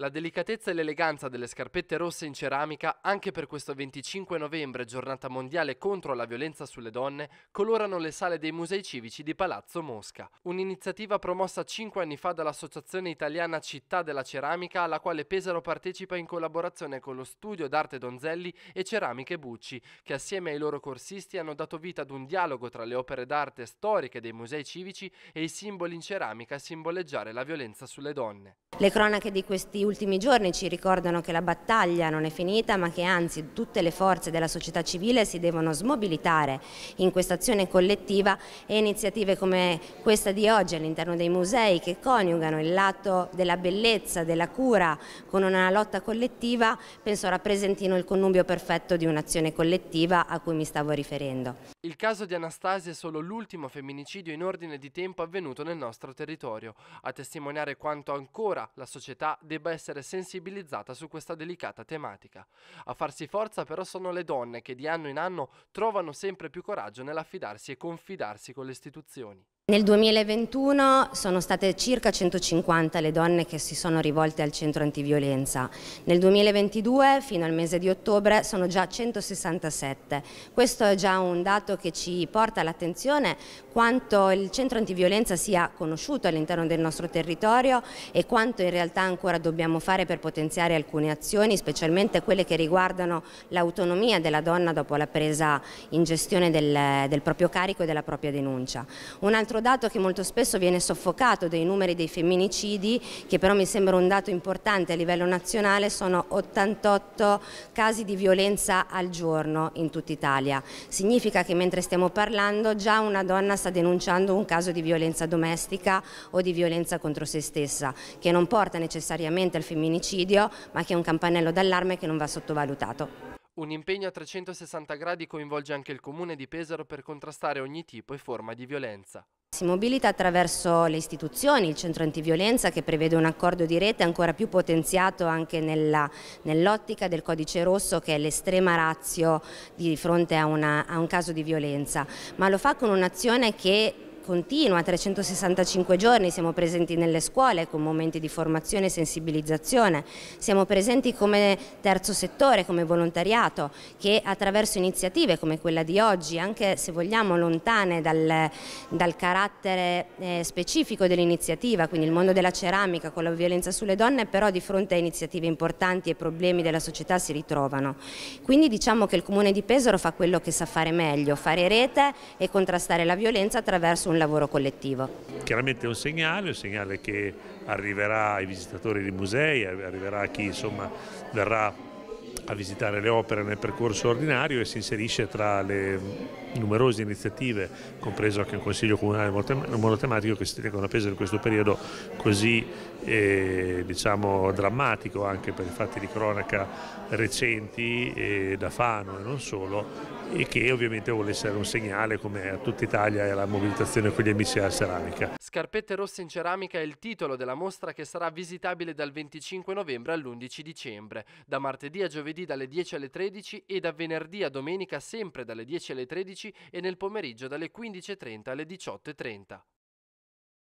La delicatezza e l'eleganza delle scarpette rosse in ceramica, anche per questo 25 novembre, giornata mondiale contro la violenza sulle donne, colorano le sale dei musei civici di Palazzo Mosca. Un'iniziativa promossa 5 anni fa dall'Associazione Italiana Città della Ceramica, alla quale Pesaro partecipa in collaborazione con lo Studio d'Arte Donzelli e Ceramiche Bucci, che assieme ai loro corsisti hanno dato vita ad un dialogo tra le opere d'arte storiche dei musei civici e i simboli in ceramica a simboleggiare la violenza sulle donne. Le cronache di questi ultimi giorni ci ricordano che la battaglia non è finita ma che anzi tutte le forze della società civile si devono smobilitare in questa azione collettiva e iniziative come questa di oggi all'interno dei musei che coniugano il lato della bellezza, della cura con una lotta collettiva penso rappresentino il connubio perfetto di un'azione collettiva a cui mi stavo riferendo. Il caso di Anastasia è solo l'ultimo femminicidio in ordine di tempo avvenuto nel nostro territorio, a testimoniare quanto ancora la società debba essere sensibilizzata su questa delicata tematica. A farsi forza però sono le donne che di anno in anno trovano sempre più coraggio nell'affidarsi e confidarsi con le istituzioni. Nel 2021 sono state circa 150 le donne che si sono rivolte al centro antiviolenza. Nel 2022 fino al mese di ottobre sono già 167. Questo è già un dato che ci porta all'attenzione quanto il centro antiviolenza sia conosciuto all'interno del nostro territorio e quanto in realtà ancora dobbiamo fare per potenziare alcune azioni, specialmente quelle che riguardano l'autonomia della donna dopo la presa in gestione del, del proprio carico e della propria denuncia. Un altro altro dato che molto spesso viene soffocato dai numeri dei femminicidi, che però mi sembra un dato importante a livello nazionale, sono 88 casi di violenza al giorno in tutta Italia. Significa che mentre stiamo parlando già una donna sta denunciando un caso di violenza domestica o di violenza contro se stessa, che non porta necessariamente al femminicidio, ma che è un campanello d'allarme che non va sottovalutato. Un impegno a 360 gradi coinvolge anche il Comune di Pesaro per contrastare ogni tipo e forma di violenza. Si mobilita attraverso le istituzioni, il centro antiviolenza che prevede un accordo di rete ancora più potenziato anche nell'ottica nell del codice rosso che è l'estrema razio di fronte a, una, a un caso di violenza, ma lo fa con un'azione che continua, 365 giorni, siamo presenti nelle scuole con momenti di formazione e sensibilizzazione, siamo presenti come terzo settore, come volontariato, che attraverso iniziative come quella di oggi, anche se vogliamo lontane dal, dal carattere eh, specifico dell'iniziativa, quindi il mondo della ceramica con la violenza sulle donne, però di fronte a iniziative importanti e problemi della società si ritrovano. Quindi diciamo che il Comune di Pesaro fa quello che sa fare meglio, fare rete e contrastare la violenza attraverso un un lavoro collettivo. Chiaramente è un segnale, un segnale che arriverà ai visitatori dei musei, arriverà a chi insomma, verrà a visitare le opere nel percorso ordinario e si inserisce tra le numerose iniziative, compreso anche un consiglio comunale monotematico che si tengono a peso in questo periodo così eh, diciamo, drammatico anche per i fatti di cronaca recenti eh, da Fano e non solo e che ovviamente vuole essere un segnale come a tutta Italia e alla mobilitazione con gli amici della ceramica. Scarpette rosse in ceramica è il titolo della mostra che sarà visitabile dal 25 novembre all'11 dicembre, da martedì a giovedì dalle 10 alle 13 e da venerdì a domenica sempre dalle 10 alle 13 e nel pomeriggio dalle 15.30 alle 18.30.